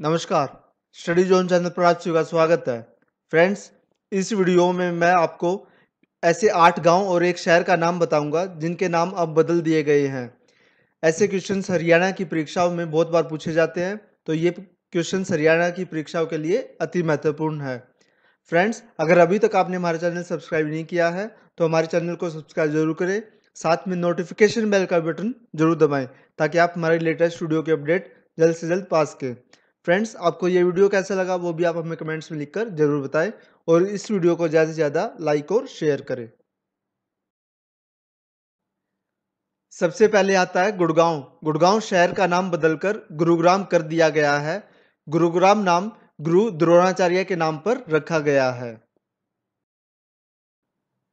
नमस्कार study zone channel पर आप का स्वागत है फ्रेंड्स इस वीडियो में मैं आपको ऐसे आठ गांव और एक शहर का नाम बताऊंगा जिनके नाम अब बदल दिए गए हैं ऐसे क्वेश्चन हरियाणा की परीक्षाओं में बहुत बार पूछे जाते हैं तो ये क्वेश्चन हरियाणा की परीक्षाओं के लिए अति महत्वपूर्ण है फ्रेंड्स अगर अभी तक आपने हमारे चैनल सब्सक्राइब नहीं किया है तो हमारे चैनल को सब्सक्राइब जरूर करें साथ में नोटिफिकेशन बेल का बटन जरूर दबाएं ताकि आप हमारे लेटेस्ट वीडियो के अपडेट जल्द से जल्द पा सकें फ्रेंड्स आपको ये वीडियो कैसा लगा वो भी आप हमें कमेंट्स में लिखकर ज़रूर बताएं और इस वीडियो को ज़्यादा से ज़्यादा लाइक और शेयर करें सबसे पहले आता है गुड़गांव गुड़गांव शहर का नाम बदलकर गुरुग्राम कर दिया गया है गुरुग्राम नाम गुरु द्रोणाचार्य के नाम पर रखा गया है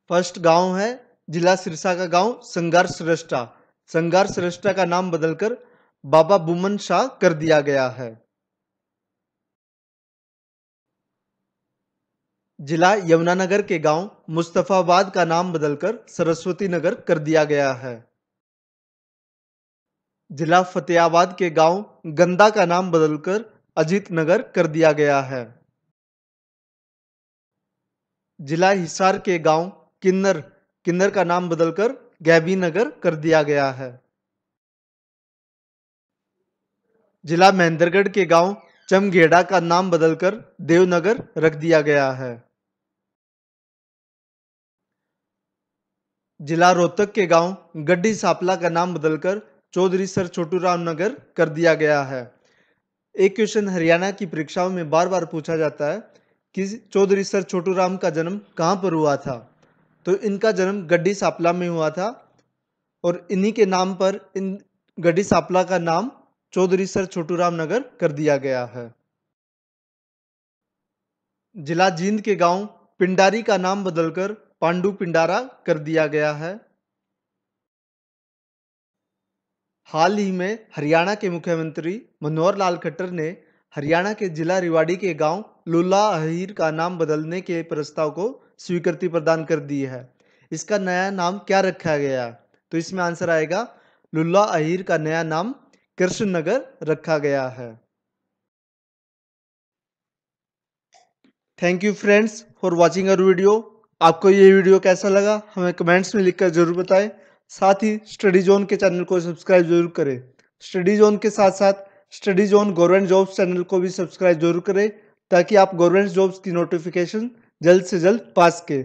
फर्स्ट गांव है जिला सिरसा का गांव संगार श्रेष्ठा संगार श्रेष्ठा का नाम बदलकर बाबा बुमन शाह कर दिया गया है जिला यमुनानगर के गांव मुस्तफाबाद का नाम बदलकर सरस्वती नगर कर दिया गया है जिला फतेहाबाद के गांव गंदा का नाम बदलकर अजीत नगर कर दिया गया है जिला हिसार के गांव किन्नर किन्नर का नाम बदलकर गैबी नगर कर दिया गया है जिला महेंद्रगढ़ के गांव चमगेड़ा का नाम बदलकर देवनगर रख दिया गया है जिला रोहतक के गांव गड्डी सापला का नाम बदलकर चौधरी सर छोटू राम नगर कर दिया गया है एक क्वेश्चन हरियाणा की परीक्षाओं में बार बार पूछा जाता है कि चौधरी सर छोटू राम का जन्म कहाँ पर हुआ था तो इनका जन्म गड्डी सापला में हुआ था और इन्हीं के नाम पर इन गड्डी सापला का नाम चौधरी सर छोटू राम नगर कर दिया गया है जिला जींद के गांव पिंडारी का नाम बदलकर पांडु पिंडारा कर दिया गया है हाल ही में हरियाणा के मुख्यमंत्री मनोहर लाल खट्टर ने हरियाणा के जिला रिवाड़ी के गांव लुला अहिर का नाम बदलने के प्रस्ताव को स्वीकृति प्रदान कर दी है इसका नया नाम क्या रखा गया तो इसमें आंसर आएगा लुल्ला अहिर का नया नाम कृष्ण नगर रखा गया है thank you friends for watching our video आपको ये वीडियो कैसा लगा हमें कमेंट्स में लिखकर जरूर बताएं साथ ही स्टडी जोन के चैनल को सब्सक्राइब जरूर करें स्टडी जोन के साथ साथ study zone government jobs channel को भी सब्सक्राइब जरूर करें ताकि आप गवर्नमेंट जॉब्स की नोटिफिकेशन जल्द से जल्द पा सकें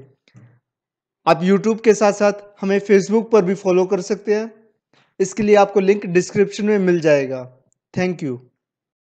आप यूट्यूब के साथ साथ हमें फेसबुक पर भी फॉलो कर सकते हैं इसके लिए आपको लिंक डिस्क्रिप्शन में मिल जाएगा थैंक यू